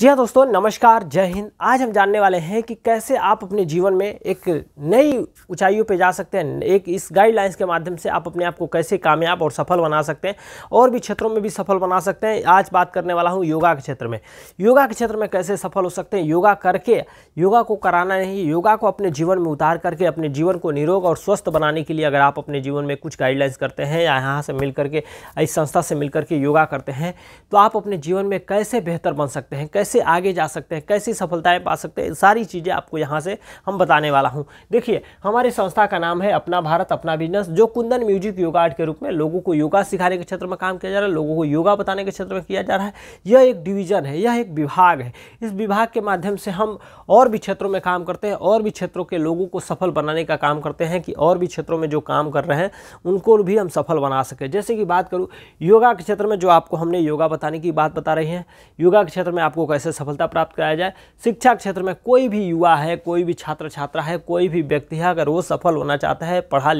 जी हाँ दोस्तों नमस्कार जय हिंद आज हम जानने वाले हैं कि कैसे आप अपने जीवन में एक नई ऊंचाइयों पे जा सकते हैं एक इस गाइडलाइंस के माध्यम से आप अपने आप को कैसे कामयाब और सफल बना सकते हैं और भी क्षेत्रों में भी सफल बना सकते हैं आज बात करने वाला हूँ योगा के क्षेत्र में योगा के क्षेत्र में कैसे सफल हो सकते हैं योगा करके योगा को कराना नहीं योगा को अपने जीवन में उतार करके अपने जीवन को निरोग और स्वस्थ बनाने के लिए अगर आप अपने जीवन में कुछ गाइडलाइंस करते हैं या यहाँ से मिल करके इस संस्था से मिल करके योगा करते हैं तो आप अपने जीवन में कैसे बेहतर बन सकते हैं कैसे कैसे आगे जा सकते हैं कैसी सफलताएं पा सकते हैं सारी चीज़ें आपको यहाँ से हम बताने वाला हूँ देखिए हमारी संस्था का नाम है अपना भारत अपना बिजनेस जो कुंदन म्यूजिक योगा आर्ट के रूप में लोगों को योगा सिखाने के क्षेत्र में काम किया जा रहा है लोगों को योगा बताने के क्षेत्र में किया जा रहा है यह एक डिवीज़न है यह एक विभाग है इस विभाग के माध्यम से हम और भी क्षेत्रों में काम करते हैं और भी क्षेत्रों के लोगों को सफल बनाने का काम करते हैं कि और भी क्षेत्रों में जो काम कर रहे हैं उनको भी हम सफल बना सकें जैसे कि बात करूँ योगा के क्षेत्र में जो आपको हमने योगा बताने की बात बता रही हैं योगा के क्षेत्र में आपको कैसे सफलता प्राप्त कराया जाए शिक्षा क्षेत्र में कोई भी युवा है कोई भी छात्र छात्रा है कोई भी व्यक्ति है अगर वो सफल होना चाहता है पढ़ा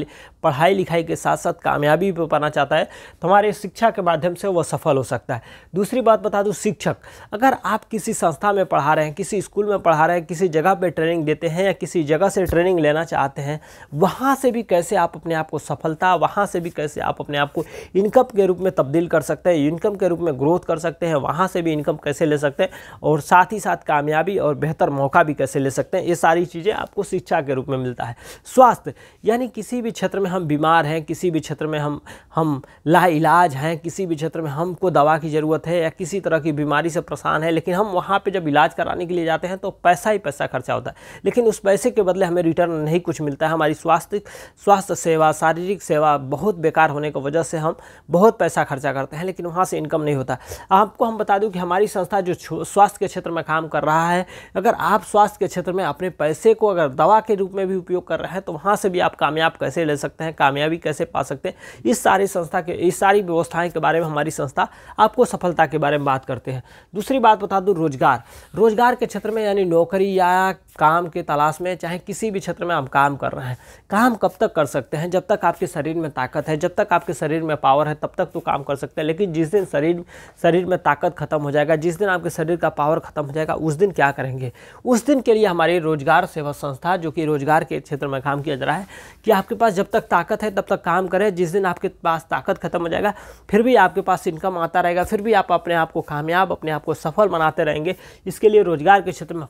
पढ़ाई लिखाई के साथ साथ कामयाबी भी पाना चाहता है तो हमारे शिक्षा के माध्यम से वह सफल हो सकता है दूसरी बात बता दूँ शिक्षक अगर आप किसी संस्था में पढ़ा रहे हैं किसी स्कूल में पढ़ा रहे हैं किसी जगह पर ट्रेनिंग देते हैं या किसी जगह से ट्रेनिंग लेना चाहते हैं वहाँ से भी कैसे आप अपने आप को सफलता वहाँ से भी कैसे आप अपने आप को इनकम के रूप में तब्दील कर सकते हैं इनकम के रूप में ग्रोथ कर सकते हैं वहाँ से भी इनकम कैसे ले सकते हैं और साथ ही साथ कामयाबी और बेहतर मौका भी कैसे ले सकते हैं ये सारी चीज़ें आपको शिक्षा के रूप में मिलता है स्वास्थ्य यानी किसी भी क्षेत्र में हम बीमार हैं किसी भी क्षेत्र में हम हम लाइलाज हैं किसी भी क्षेत्र में हमको दवा की ज़रूरत है या किसी तरह की बीमारी से परेशान है लेकिन हम वहाँ पर जब इलाज कराने के लिए जाते हैं तो पैसा ही पैसा खर्चा होता है लेकिन उस पैसे के बदले हमें रिटर्न नहीं कुछ मिलता है हमारी स्वास्थ्य स्वास्थ्य सेवा शारीरिक सेवा बहुत बेकार होने की वजह से हम बहुत पैसा खर्चा करते हैं लेकिन वहाँ से इनकम नहीं होता आपको हम बता दूँ कि हमारी संस्था जो स्वास्थ्य के क्षेत्र में काम कर रहा है अगर आप स्वास्थ्य के क्षेत्र में अपने पैसे को अगर दवा के रूप में भी उपयोग कर रहे हैं तो वहाँ से भी आप कामयाब कैसे ले सकते हैं कामयाबी कैसे पा सकते हैं इस सारी संस्था के इस सारी व्यवस्थाएँ के बारे में हमारी संस्था आपको सफलता के बारे में बात करते हैं दूसरी बात बता दूँ रोजगार रोजगार के क्षेत्र में यानी नौकरी या काम के तलाश में चाहे किसी भी क्षेत्र में हम काम कर रहे हैं काम कब तक कर सकते हैं जब तक आपके शरीर में ताकत है जब तक आपके शरीर में पावर है तब तक तो काम कर सकते हैं लेकिन जिस दिन शरीर शरीर में ताकत खत्म हो जाएगा जिस दिन आपके शरीर का का पावर खत्म हो जाएगा उस दिन क्या करेंगे उस दिन के लिए हमारी रोजगार सेवा संस्था जो कि रोजगार के क्षेत्र में काम किया जा रहा है कि आपके पास जब तक ताकत है तब तक काम करें जिस दिन आपके पास ताकत खत्म हो जाएगा फिर भी आपके पास इनकम आता रहेगा फिर भी आप अपने आप को कामयाब अपने आप को सफल बनाते रहेंगे इसके लिए रोजगार के क्षेत्र में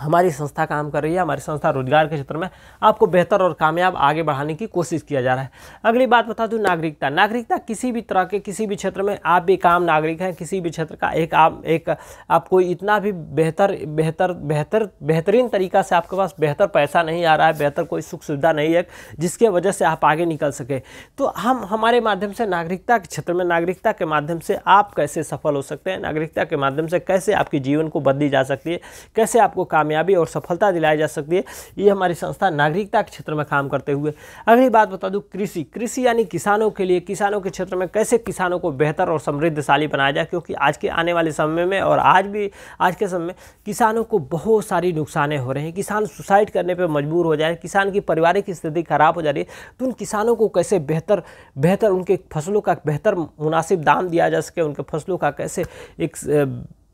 हमारी संस्था काम कर रही है हमारी संस्था रोजगार के क्षेत्र में आपको बेहतर और कामयाब आगे बढ़ाने की कोशिश किया जा रहा है अगली बात बता दूँ नागरिकता नागरिकता किसी भी तरह के किसी भी क्षेत्र में आप एक आम नागरिक हैं किसी भी क्षेत्र का एक आप एक आपको इतना भी बेहतर बेहतर बेहतर बेहतरीन तरीका से आपके पास बेहतर पैसा नहीं आ रहा है बेहतर कोई सुख सुविधा नहीं है जिसके वजह से आप आगे निकल सके तो हम हमारे माध्यम से नागरिकता के क्षेत्र में नागरिकता के माध्यम से आप कैसे सफल हो सकते हैं नागरिकता के माध्यम से कैसे आपके जीवन को बदली जा सकती है कैसे आपको काम कामयाबी और सफलता दिलाई जा सकती है ये हमारी संस्था नागरिकता के क्षेत्र में काम करते हुए अगली बात बता दूँ कृषि कृषि यानी किसानों के लिए किसानों के क्षेत्र में कैसे किसानों को बेहतर और समृद्धशाली बनाया जाए क्योंकि आज के आने वाले समय में और आज भी आज के समय में किसानों को बहुत सारी नुकसानें हो रहे हैं किसान सुसाइड करने पर मजबूर हो जाए किसान की पारिवारिक स्थिति खराब हो जा रही है तो उन किसानों को कैसे बेहतर बेहतर उनके फसलों का बेहतर मुनासिब दाम दिया जा सके उनके फसलों का कैसे एक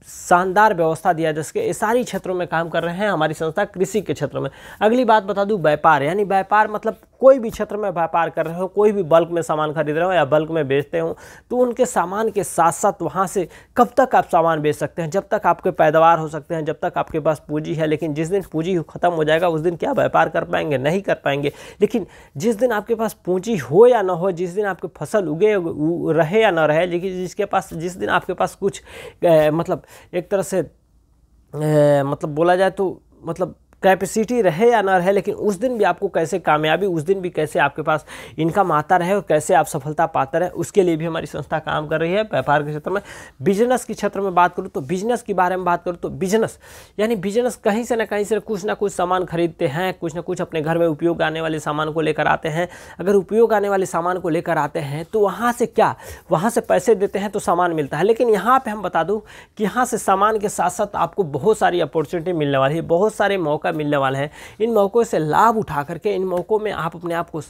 शानदार व्यवस्था दिया जा सके ये सारी क्षेत्रों में काम कर रहे हैं हमारी संस्था कृषि के क्षेत्र में अगली बात बता दूँ व्यापार यानी व्यापार मतलब कोई भी क्षेत्र में व्यापार कर रहे हो कोई भी बल्क में सामान खरीद रहे हो या बल्क में बेचते हो तो उनके सामान के साथ साथ वहाँ से कब तक आप सामान बेच सकते हैं जब तक आपके पैदावार हो सकते हैं जब तक आपके पास पूँजी है लेकिन जिस दिन पूँजी खत्म हो जाएगा उस दिन क्या व्यापार कर पाएंगे नहीं कर पाएंगे लेकिन जिस दिन आपके पास पूँजी हो या ना हो जिस दिन आपके फसल उगे रहे या ना रहे लेकिन जिसके पास जिस दिन आपके पास कुछ मतलब एक तरह से ए, मतलब बोला जाए तो मतलब कैपेसिटी रहे या ना रहे लेकिन उस दिन भी आपको कैसे कामयाबी उस दिन भी कैसे आपके पास इनकम आता रहे और कैसे आप सफलता पाते रहे उसके लिए भी हमारी संस्था काम कर रही है व्यापार के क्षेत्र में बिजनेस के क्षेत्र में बात करूँ तो बिजनेस के बारे में बात करूँ तो बिजनेस यानी बिजनेस कहीं से ना कहीं से कुछ ना कुछ सामान खरीदते हैं कुछ ना कुछ अपने घर में उपयोग आने वाले सामान को लेकर आते हैं अगर उपयोग आने वाले सामान को लेकर आते हैं तो वहाँ से क्या वहाँ से पैसे देते हैं तो सामान मिलता है लेकिन यहाँ पर हम बता दूँ कि यहाँ से सामान के साथ साथ आपको बहुत सारी अपॉर्चुनिटी मिलने वाली है बहुत सारे मौका फायदा मिलने वाला है इन मौक़ों से लाभ उठा करके इन मौक़ों में आप अपने आप को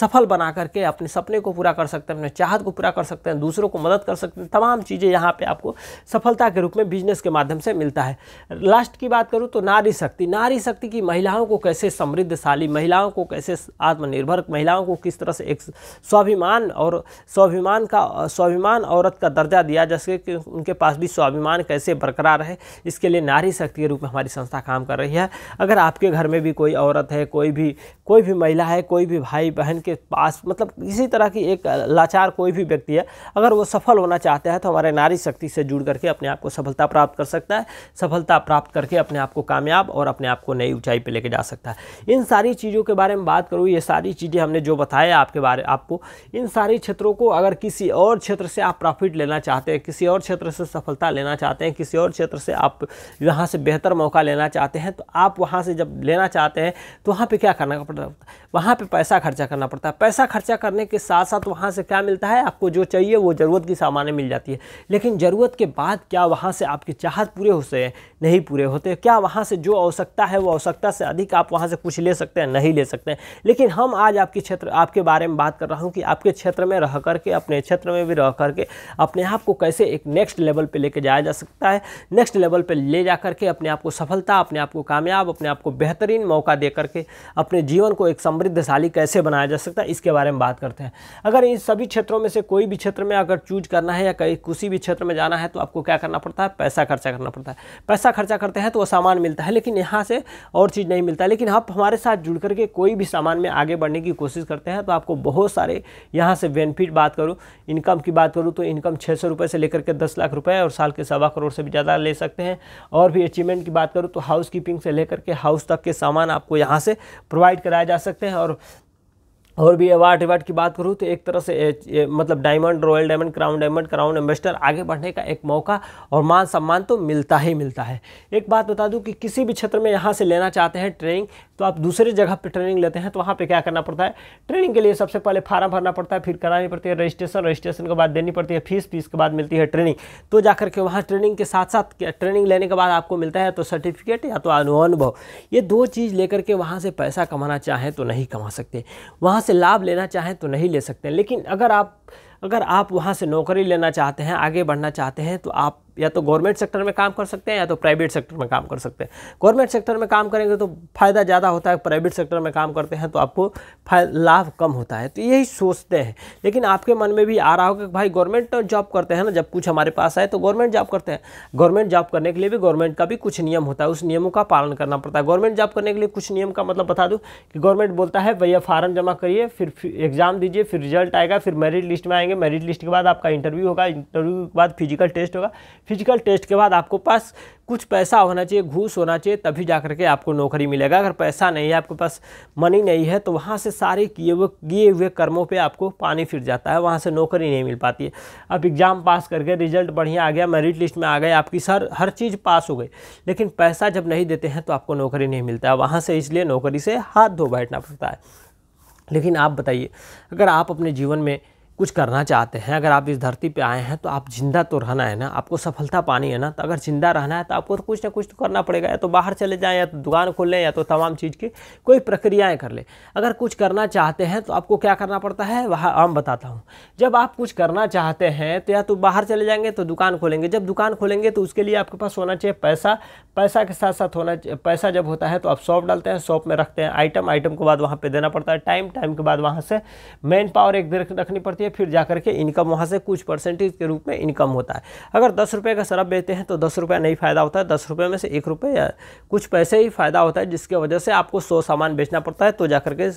सफल बना करके अपने सपने को पूरा कर सकते हैं अपने चाहत को पूरा कर सकते हैं दूसरों को मदद कर सकते हैं तमाम चीज़ें यहाँ पर आपको सफलता के रूप में बिजनेस के माध्यम से मिलता है लास्ट की बात करूँ तो नारी शक्ति नारी शक्ति की महिलाओं को कैसे समृद्धशाली महिलाओं को कैसे आत्मनिर्भर महिलाओं को किस तरह से एक स्वाभिमान और स्वाभिमान का स्वाभिमान औरत का दर्जा दिया जैसे कि उनके पास भी स्वाभिमान कैसे बरकरार रहे इसके लिए नारी शक्ति के रूप में हमारी संस्था काम कर रही है अगर अगर आपके घर में भी कोई औरत है कोई भी कोई भी महिला है कोई भी भाई बहन के पास मतलब इसी तरह की एक लाचार कोई भी व्यक्ति है अगर वो सफल होना चाहता है तो हमारे नारी शक्ति से जुड़ करके अपने आप को सफलता प्राप्त कर सकता है सफलता प्राप्त करके अपने आप को कामयाब और अपने आप को नई ऊंचाई पर लेके जा सकता है इन सारी चीज़ों के बारे में बात करूँ ये सारी चीज़ें हमने जो बताया आपके बारे आपको इन सारी क्षेत्रों को अगर किसी और क्षेत्र से आप प्रॉफिट लेना चाहते हैं किसी और क्षेत्र से सफलता लेना चाहते हैं किसी और क्षेत्र से आप यहाँ से बेहतर मौका लेना चाहते हैं तो आप वहाँ वहाँ से जब लेना चाहते हैं तो वहाँ पे क्या करना पड़ता है वहाँ पे पैसा खर्चा करना पड़ता है पैसा खर्चा करने के साथ साथ वहाँ से क्या मिलता है आपको जो चाहिए वो ज़रूरत की सामानें मिल जाती है लेकिन ज़रूरत के बाद क्या वहाँ से आपकी चाहत पूरे होते हैं नहीं पूरे होते क्या वहाँ से जो आवश्यकता है वो आवश्यकता से अधिक आप वहाँ से कुछ ले सकते हैं नहीं ले सकते हैं लेकिन हम आज आपके क्षेत्र आपके बारे में बात कर रहा हूँ कि आपके क्षेत्र में रह करके अपने क्षेत्र में भी रह करके अपने आप को कैसे एक नेक्स्ट लेवल पर लेके जाया जा सकता है नेक्स्ट लेवल पर ले जा करके अपने आप को सफलता अपने आप को कामयाब अपने आपको बेहतरीन मौका दे करके अपने जीवन को एक समृद्धशाली कैसे बनाया जा सकता है इसके बारे में बात करते हैं अगर इन सभी क्षेत्रों में से कोई भी क्षेत्र में अगर चूज करना है या कहीं किसी भी क्षेत्र में जाना है तो आपको क्या करना पड़ता है पैसा खर्चा करना पड़ता है पैसा खर्चा करते हैं तो वो सामान मिलता है लेकिन यहाँ से और चीज़ नहीं मिलता लेकिन आप हमारे साथ जुड़ करके कोई भी सामान में आगे बढ़ने की कोशिश करते हैं तो आपको बहुत सारे यहाँ से बेनिफिट बात करूँ इनकम की बात करूँ तो इनकम छः सौ रुपये से लेकर के दस लाख रुपये और साल के सवा करोड़ से भी ज़्यादा ले सकते हैं और भी अचीवमेंट की बात करूँ तो हाउस कीपिंग से लेकर के हाउस तक के सामान आपको यहाँ से प्रोवाइड कराए जा सकते हैं और और भी अवार्ड अवार्ड की बात करूँ तो एक तरह से ए, ए, मतलब diamond royal diamond crown diamond crown ambassador आगे बढ़ने का एक मौका और मान सम्मान तो मिलता ही मिलता है एक बात बता दूँ कि किसी भी क्षेत्र में यहाँ से लेना चाहते हैं ट्रेनिंग तो आप दूसरी जगह पर ट्रेनिंग लेते हैं तो वहाँ पर क्या करना पड़ता है ट्रेनिंग के लिए सबसे पहले फार्म भरना पड़ता है फिर करानी पड़ती है रजिस्ट्रेशन रजिस्ट्रेशन के बाद देनी पड़ती है फीस फीस के बाद मिलती है ट्रेनिंग तो जाकर के वहाँ ट्रेनिंग के साथ साथ ट्रेनिंग लेने के बाद आपको मिलता है तो सर्टिफिकेट या तो अनुभव ये दो चीज़ लेकर के वहाँ से पैसा कमाना चाहें तो नहीं कमा सकते वहाँ से लाभ लेना चाहें तो नहीं ले सकते लेकिन अगर आप अगर आप वहाँ से नौकरी लेना चाहते हैं आगे बढ़ना चाहते हैं तो आप या तो गवर्नमेंट सेक्टर में काम कर सकते हैं या तो प्राइवेट सेक्टर में काम कर सकते हैं गवर्नमेंट सेक्टर में काम करेंगे तो फ़ायदा ज़्यादा होता है प्राइवेट सेक्टर में काम करते हैं तो आपको लाभ कम होता है तो यही सोचते हैं लेकिन आपके मन में भी आ रहा होगा कि भाई गवर्नमेंट तो जॉब करते हैं ना जब कुछ हमारे पास आए तो गवर्नमेंट जॉब करते हैं गवर्नमेंट जॉब करने के लिए भी गवर्नमेंट का भी कुछ नियम होता है उस नियमों का पालन करना पड़ता है गवर्नमेंट जॉब करने के लिए कुछ नियम का मतलब बता दूँ कि गवर्नमेंट बोलता है भैया फार्म जमा करिए फिर एग्ज़ाम दीजिए फिर रिजल्ट आएगा फिर मेरिट लिस्ट में आएंगे मेरिट लिस्ट के बाद आपका इंटरव्यू होगा इंटरव्यू के बाद फिजिकल टेस्ट होगा फिजिकल टेस्ट के बाद आपको पास कुछ पैसा होना चाहिए घूस होना चाहिए तभी जा करके आपको नौकरी मिलेगा अगर पैसा नहीं है आपके पास मनी नहीं है तो वहाँ से सारे किए हुए किए हुए कर्मों पे आपको पानी फिर जाता है वहाँ से नौकरी नहीं मिल पाती है आप एग्ज़ाम पास करके रिजल्ट बढ़िया आ गया मेरिट लिस्ट में आ गए आपकी सर हर चीज़ पास हो गई लेकिन पैसा जब नहीं देते हैं तो आपको नौकरी नहीं मिलता है वहाँ से इसलिए नौकरी से हाथ धो बैठना पड़ता है लेकिन आप बताइए अगर आप अपने जीवन में कुछ करना चाहते हैं अगर आप इस धरती पे आए हैं तो आप जिंदा तो रहना है ना आपको सफलता पानी है ना तो अगर जिंदा रहना है तो आपको तो कुछ ना कुछ तो करना पड़ेगा या तो बाहर चले जाएं या तो दुकान खोल लें या तो तमाम चीज़ की कोई प्रक्रियाएं कर लें अगर कुछ करना चाहते हैं तो आपको क्या करना पड़ता है वह आम बताता हूँ जब आप कुछ करना चाहते हैं तो या तो बाहर चले जाएंगे तो दुकान खोलेंगे जब दुकान खोलेंगे तो उसके लिए आपके पास होना चाहिए पैसा पैसा के साथ साथ होना पैसा जब होता है तो आप शॉप डालते हैं शॉप में रखते हैं आइटम आइटम के बाद वहाँ पर देना पड़ता है टाइम टाइम के बाद वहाँ से मैन पावर एक रखनी पड़ती है होती है फिर जा करके इनकम वहाँ से कुछ परसेंटेज के रूप में इनकम होता है अगर दस रुपये का शराब बेचते हैं तो दस रुपये नहीं फ़ायदा होता है दस रुपये में से एक रुपये या कुछ पैसे ही फ़ायदा होता है जिसके वजह से आपको सौ सामान बेचना पड़ता है तो जा करके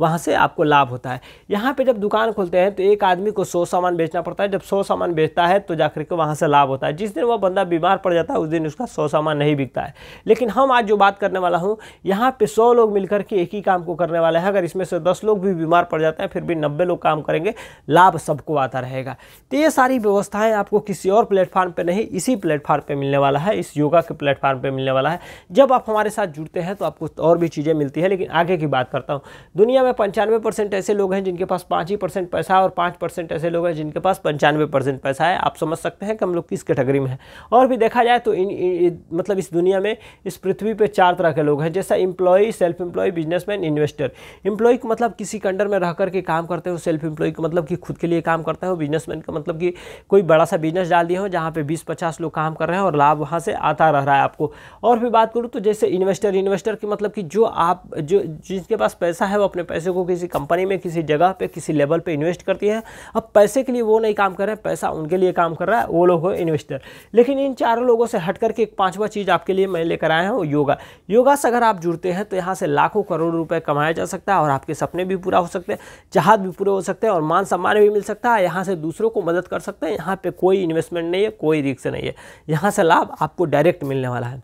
वहाँ से आपको लाभ होता है यहाँ पर जब दुकान खोलते हैं तो एक आदमी को सौ सामान बेचना पड़ता है जब सौ सामान बेचता है तो जा करके वहाँ से लाभ होता है जिस दिन वह बंदा बीमार पड़ जाता है उस दिन उसका सौ सामान नहीं बिकता है लेकिन हम आज जो बात करने वाला हूँ यहाँ पर सौ लोग मिलकर के एक ही काम को करने वाले हैं अगर इसमें से दस लोग भी बीमार पड़ जाते हैं फिर भी नब्बे लोग काम करेंगे लाभ सबको आता रहेगा तो ये सारी व्यवस्थाएं आपको किसी और प्लेटफार्म पे नहीं इसी प्लेटफार्म पे मिलने वाला है इस योगा के प्लेटफार्म पे मिलने वाला है जब आप हमारे साथ जुड़ते हैं तो आपको और भी चीज़ें मिलती है लेकिन आगे की बात करता हूँ दुनिया में पंचानवे ऐसे लोग हैं जिनके पास पाँच ही परसेंट पैसा है और पाँच ऐसे लोग हैं जिनके पास पंचानवे पैसा है आप समझ सकते हैं कि हम लोग किस कैटेगरी में हैं और भी देखा जाए तो इन मतलब इस दुनिया में इस पृथ्वी पर चार तरह के लोग हैं जैसा employee self employ businessman investor employee मतलब किसी के में रह करके काम करते हो सेल्फ एम्प्लॉय मतलब कि खुद के लिए काम करता है बिजनेसमैन का मतलब कि कोई बड़ा सा बिजनेस डाल दिया हो जहाँ पे बीस पचास लोग काम कर रहे हैं और लाभ वहाँ से आता रह रहा है आपको और फिर बात करूँ तो जैसे इन्वेस्टर इन्वेस्टर की मतलब कि जो आप जो जिसके पास पैसा है वो अपने पैसे को किसी कंपनी में किसी जगह पर किसी लेवल पर इन्वेस्ट करती है अब पैसे के लिए वो नहीं काम कर रहे हैं पैसा उनके लिए काम कर रहा है वो लोग हो इन्वेस्टर लेकिन इन चारों लोगों से हट करके एक पाँचवा चीज़ आपके लिए मैं लेकर आया हूँ योगा योगा से अगर आप जुड़ते हैं तो यहाँ से लाखों करोड़ रुपये कमाया जा सकता है और आपके सपने भी पूरा हो सकते हैं चाहत भी पूरे हो सकते हैं और मान सम्मान सामान भी मिल सकता है यहाँ से दूसरों को मदद कर सकते हैं यहाँ पे कोई इन्वेस्टमेंट नहीं है कोई रिक्स नहीं है यहाँ से लाभ आपको डायरेक्ट मिलने वाला है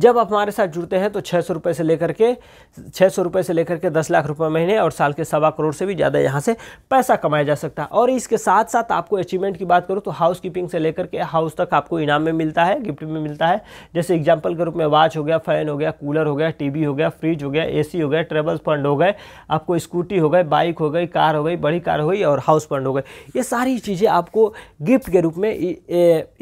जब आप हमारे साथ जुड़ते हैं तो छः सौ रुपये से लेकर के छः सौ रुपये से लेकर के दस लाख रुपये महीने और साल के सवा करोड़ से भी ज़्यादा यहाँ से पैसा कमाया जा सकता है और इसके साथ साथ आपको अचीवमेंट की बात करूँ तो हाउस कीपिंग से लेकर के हाउस तक आपको इनाम में मिलता है गिफ्ट में मिलता है जैसे एग्जाम्पल के रूप में वॉच हो गया फ़ैन हो गया कूलर हो गया टी हो गया फ्रिज हो गया ए हो गया ट्रेवल फंड हो गए आपको स्कूटी हो गई बाइक हो गई कार हो गई बड़ी कार हो गई और हाउस फंड हो गए ये सारी चीज़ें आपको गिफ्ट के रूप में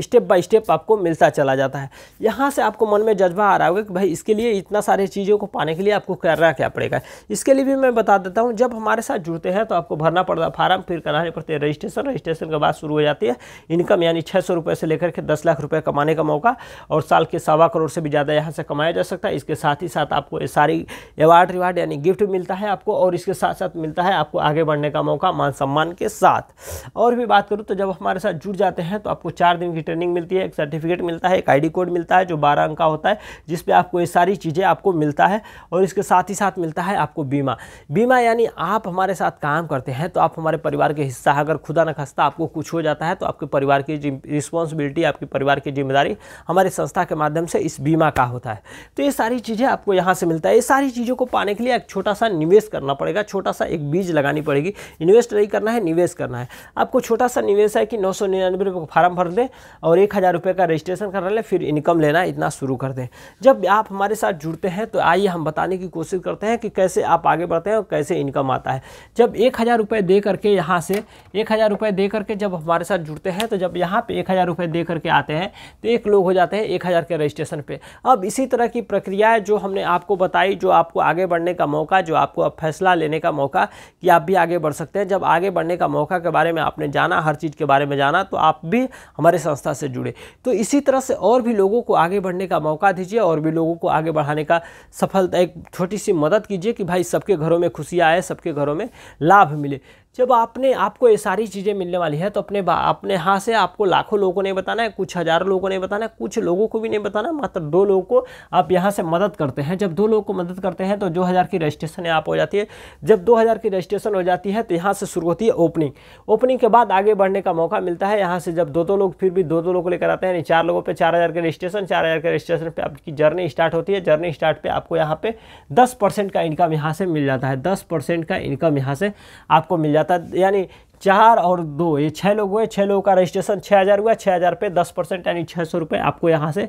स्टेप बाय स्टेप आपको मिलता चला जाता है यहाँ से आपको मन में जज्बा आ रहा होगा कि भाई इसके लिए इतना सारे चीज़ों को पाने के लिए आपको करना क्या पड़ेगा इसके लिए भी मैं बता देता हूँ जब हमारे साथ जुड़ते हैं तो आपको भरना पड़ता फार्म फिर कराने पड़ते हैं रजिस्ट्रेशन रजिस्ट्रेशन के बाद शुरू हो जाती है इनकम यानी छः सौ से लेकर के दस लाख रुपये कमाने का मौका और साल के सवा करोड़ से भी ज़्यादा यहाँ से कमाया जा सकता है इसके साथ ही साथ आपको सारी अवार्ड रिवार्ड यानी गिफ्ट मिलता है आपको और इसके साथ साथ मिलता है आपको आगे बढ़ने का मौका मान सम्मान के साथ और भी बात करूँ तो जब हमारे साथ जुड़ जाते हैं तो आपको चार दिन की ट्रेनिंग मिलती है एक सर्टिफिकेट मिलता है एक आईडी कोड मिलता है जो बारह अंक का होता है जिस पे आपको ये सारी चीज़ें आपको मिलता है और इसके साथ ही साथ मिलता है आपको बीमा बीमा यानी आप हमारे साथ काम करते हैं तो आप हमारे परिवार के हिस्सा अगर खुदा न खस्ता आपको कुछ हो जाता है तो आपके परिवार की रिस्पॉन्सिबिलिटी आपके परिवार की जिम्मेदारी हमारे संस्था के माध्यम से इस बीमा का होता है तो ये सारी चीज़ें आपको यहाँ से मिलता है ये सारी चीज़ों को पाने के लिए एक छोटा सा निवेश करना पड़ेगा छोटा सा एक बीज लगानी पड़ेगी इन्वेस्ट नहीं करना है निवेश करना है आपको छोटा सा निवेश है कि नौ सौ निन्यानवे रुपये का फार्म भर दें और एक हज़ार रुपये का रजिस्ट्रेशन करा लें फिर इनकम लेना इतना शुरू कर दें जब आप हमारे साथ जुड़ते हैं तो आइए हम बताने की कोशिश करते हैं कि कैसे आप आगे बढ़ते हैं और कैसे इनकम आता है जब एक हज़ार रुपये दे करके यहाँ से एक हज़ार रुपये दे करके जब हमारे साथ जुड़ते हैं तो जब यहाँ पे एक हज़ार रुपये दे करके आते हैं तो एक लोग हो जाते हैं एक हज़ार के रजिस्ट्रेशन पर अब इसी तरह की प्रक्रियाएँ जो हमने आपको बताई जो आपको आगे बढ़ने का मौका जो आपको फैसला लेने का मौका कि आप भी आगे बढ़ सकते हैं जब आगे बढ़ने का मौका के बारे में आपने जाना हर चीज़ के बारे में जाना तो आप भी हमारे संस्था से जुड़े तो इसी तरह से और भी लोगों को आगे बढ़ने का मौका दीजिए कीजिए और भी लोगों को आगे बढ़ाने का सफलता एक छोटी सी मदद कीजिए कि भाई सबके घरों में खुशियाँ आए सबके घरों में लाभ मिले जब आपने आपको ये सारी चीज़ें मिलने वाली है तो अपने अपने हाथ से आपको लाखों लोगों ने बताना है कुछ हज़ारों लोगों ने बताना है कुछ लोगों को भी नहीं बताना मात्र मतलब दो लोगों को आप यहाँ से मदद करते हैं जब दो लोगों को मदद करते हैं तो दो हज़ार की रजिस्ट्रेशन यहाँ हो जाती है जब दो हज़ार की रजिस्ट्रेशन हो जाती है तो यहाँ से शुरू होती है ओपनिंग ओपनिंग के बाद आगे बढ़ने का मौका मिलता है यहाँ से जब दो दो लोग फिर भी दो दो लोग को लेकर आते हैं यानी चार लोगों पर चार हज़ार के रजिस्ट्रेशन चार हज़ार के रजिस्ट्रेशन पर आपकी जर्नी स्टार्ट होती है जर्नी स्टार्ट पर आपको यहाँ पे दस परसेंट का इनकम यहाँ से मिल जाता है दस परसेंट का इनकम यहाँ से आपको मिल जाता है जाता यानी चार और दो ये छः लोग हुए छः लोगों का रजिस्ट्रेशन छः हज़ार हुआ छः हज़ार पे दस परसेंट यानी छः सौ रुपये आपको यहाँ से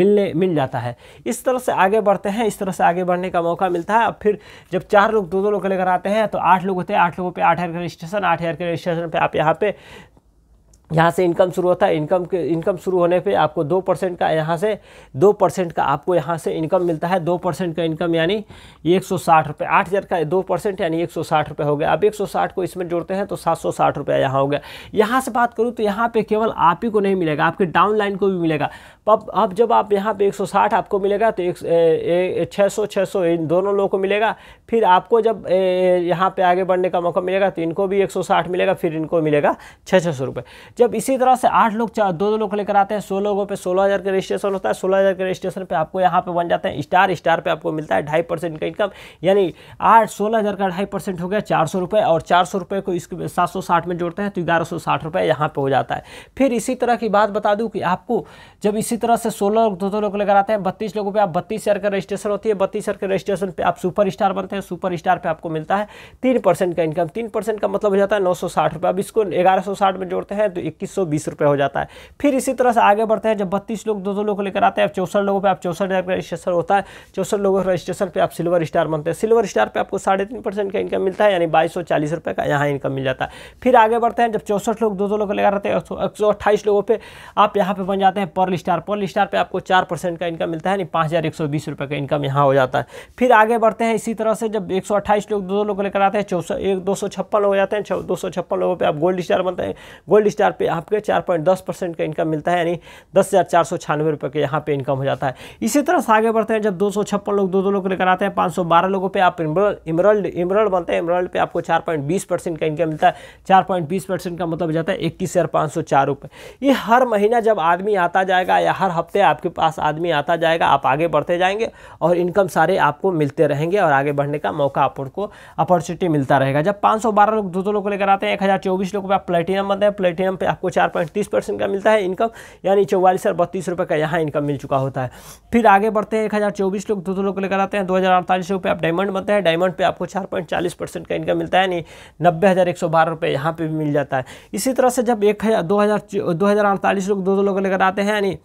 मिलने मिल जाता है इस तरह से आगे बढ़ते हैं इस तरह से आगे बढ़ने का मौका मिलता है अब फिर जब चार लोग दो दो लोग लेकर आते हैं तो आठ लोग होते हैं आठ लोगों पे आठ हज़ार का रजिस्ट्रेशन आठ हज़ार के रजिस्ट्रेशन पर आप यहाँ पर यहाँ से इनकम शुरू होता है इनकम के इनकम शुरू होने पे आपको दो परसेंट का यहाँ से दो परसेंट का आपको यहाँ से इनकम मिलता है दो परसेंट का इनकम यानी एक सौ साठ रुपये आठ हज़ार का दो परसेंट यानी एक सौ साठ रुपये हो गया अब एक सौ साठ को इसमें जोड़ते हैं तो सात सौ साठ रुपया यहाँ हो गया यहाँ से बात करूँ तो यहाँ पर केवल आप ही को नहीं मिलेगा आपके डाउन लाइन को भी मिलेगा अब अब जब आप यहाँ पे 160 आपको मिलेगा तो एक छः सौ छः सौ इन दोनों लोगों को मिलेगा फिर आपको जब यहाँ पे आगे बढ़ने का मौका मिलेगा तो इनको भी 160 मिलेगा फिर इनको मिलेगा छः छः सौ रुपये जब इसी तरह से आठ लोग दो दो लोग लेकर आते हैं सौ लोगों पर सोलह हज़ार का रजिस्ट्रेशन होता है सोलह हज़ार के रजिस्ट्रेशन पर आपको यहाँ पर बन जाते हैं स्टार स्टार पर आपको मिलता है ढाई परसेंट का इनकम यानी आठ सोलह हज़ार का ढाई परसेंट हो गया चार सौ रुपये और चार सौ रुपये को इसके सात सौ साठ में जोड़ते हैं तो ग्यारह सौ साठ रुपये यहाँ पर हो जाता है फिर इसी तरह की बात बता दूँ कि आपको जब इसी तरह से सोलह दो दो लोग लेकर आते हैं बत्तीस लोगों पे आप बत्तीस हजार का रजिस्ट्रेशन होती है बत्तीस हजार के रजिस्ट्रेशन पे आप सुपर स्टार बनते हैं सुपर स्टार पे आपको मिलता है तीन परसेंट का इनकम तीन परसेंट का मतलब हो जाता है नौ सौ साठ रुपये अब इसको ग्यारह सौ साठ में जोड़ते हैं तो इक्कीस सौ बीस रुपये हो जाता है फिर इसी तरह से आगे बढ़ते हैं जब बत्तीस लोग दो दो लोग लेकर आते हैं चौसठ लोगों पर आप चौसठ हज़ार का रजिस्ट्रेशन होता है चौसठ लोगों के रजिस्ट्रेशन पर आप सिल्वर स्टार बनते हैं सिल्वर स्टार पर आपको साढ़े तीन परसेंट का इनकम मिलता है यानी बाईस सौ चालीस रुपये का यहाँ इनकम मिल जाता है फिर आगे बढ़ते हैं जब चौसठ लोग दो दो लोग लेकर आते हैं एक सौ अट्ठाईस लोगों पर आप यहाँ पर बन जाते हैं पर्ल स्टार पोल स्टार पे आपको चार परसेंट का इनकम मिलता है यानी पाँच हज़ार एक सौ बीस रुपये का इनकम यहाँ हो जाता है फिर आगे बढ़ते हैं इसी तरह से जब एक सौ अट्ठाईस लोग दो लोग लेकर आते हैं चौसठ एक दो सौ छप्पन लोग जाते हैं दो सौ छप्पन लोगों पर आप गोल्ड स्टार बनते हैं गोल्ड स्टार पर आपके चार पॉइंट दस परसेंट का इनकम मिलता है यानी दस हज़ार चार सौ छियानवे रुपये का यहाँ पर इनकम हो जाता है इसी तरह से आगे बढ़ते हैं जब दो सौ छप्पन लोग दो दो लोग लेकर आते हैं पाँच सौ बारह लोगों पर आप इमरल्ड इमरल्ड बनते हैं इमरल्ड पर आपको चार पॉइंट बीस परसेंट का इनकम मिलता है चार पॉइंट बीस परसेंट का मतलब जाता है इक्कीस हज़ार पाँच सौ चार रुपये ये हर महीना जब आदमी आता जाएगा या हर हफ्ते आपके पास आदमी आता जाएगा आप आगे बढ़ते जाएंगे और इनकम सारे आपको मिलते रहेंगे और आगे बढ़ने का मौका आपको अपॉर्चुनिटी मिलता रहेगा जब पाँच सौ बारह लोग दो दो लोग को लेकर आते हैं एक हज़ार चौबीस लोग आप प्लेटिनम बनते हैं प्लेटिनम पर आपको चार पॉइंट तीस परसेंट का मिलता है इनकम यानी चौवालीस और बत्तीस रुपये का यहाँ इनकम मिल चुका होता है फिर आगे बढ़ते हैं एक हज़ार चौबीस लोग दो दो लोग को लेकर आते हैं दो हज़ार अड़तालीस रुपये आप डायमंड बनते हैं डायमंड पर आपको चार पॉइंट चालीस परसेंट का इनकम मिलता है यानी नब्बे हज़ार एक सौ बारह रुपये यहाँ पर भी मिल जाता है इसी तरह से जब एक हज़ार दो हज़ार दो हज़ार अड़तालीस लोग दो दो लोग लेकर आते हैं यानी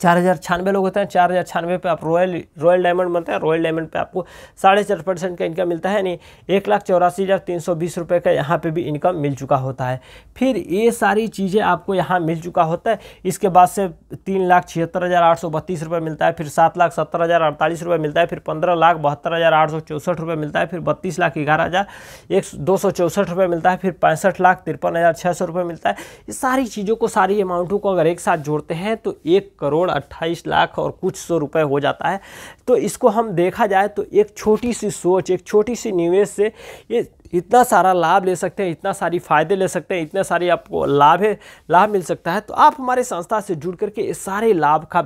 चार हज़ार छानवे लोग होते हैं चार हज़ार छानवे पर आप रॉयल रॉयल डायमंड बनते हैं रॉयल डायमंड पे आपको साढ़े चार परसेंट का इनकम मिलता है यानी एक लाख चौरासी हज़ार तीन सौ बीस रुपये का यहाँ पे भी इनकम मिल चुका होता है फिर ये सारी चीज़ें आपको यहाँ मिल चुका होता है इसके बाद से तीन लाख छिहत्तर हज़ार आठ सौ बत्तीस रुपये मिलता है फिर सात लाख सत्तर हज़ार अड़तालीस रुपये मिलता है फिर पंद्रह लाख बहत्तर हज़ार आठ सौ चौंसठ रुपये मिलता है फिर बत्तीस लाख ग्यारह हज़ार एक दो सौ चौंसठ रुपये मिलता है फिर पैंसठ लाख तिरपन हज़ार छः सौ रुपये मिलता है ये सारी चीज़ों को सारी अमाउंटों को अगर एक साथ जोड़ते हैं तो एक करोड़ करोड़ अट्ठाईस लाख और कुछ सौ रुपए हो जाता है तो इसको हम देखा जाए तो एक छोटी सी सोच एक छोटी सी निवेश से ये इतना सारा लाभ ले सकते हैं इतना सारी फ़ायदे ले सकते हैं इतने सारी आपको लाभ है लाभ मिल सकता है तो आप हमारे संस्था से जुड़ करके इस सारे लाभ का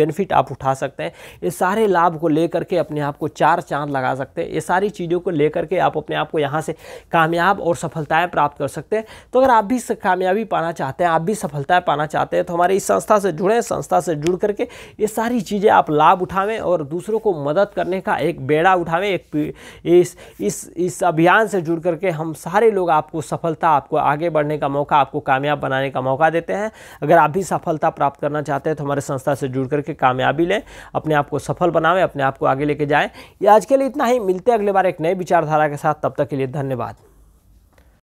बेनिफिट आप उठा सकते हैं ये सारे लाभ को लेकर के अपने आप को चार चांद लगा सकते हैं ये सारी चीज़ों को लेकर के आप अपने आप को यहाँ से कामयाब और सफलताएं प्राप्त कर सकते हैं तो अगर आप भी कामयाबी पाना चाहते हैं आप भी सफलताएं पाना चाहते हैं तो हमारे इस संस्था से जुड़ें संस्था से से जुड़ करके ये सारी चीज़ें आप लाभ उठावें और दूसरों को मदद करने का एक बेड़ा उठावें एक इस इस इस अभियान से जुड़ करके हम सारे लोग आपको सफलता आपको आगे बढ़ने का मौका आपको कामयाब बनाने का मौका देते हैं अगर आप भी सफलता प्राप्त करना चाहते हैं तो हमारे संस्था से जुड़ करके कामयाबी लें अपने आप को सफल बनावें अपने आप को आगे लेके जाएँ ये आज के लिए इतना ही मिलते अगले बार एक नई विचारधारा के साथ तब तक के लिए धन्यवाद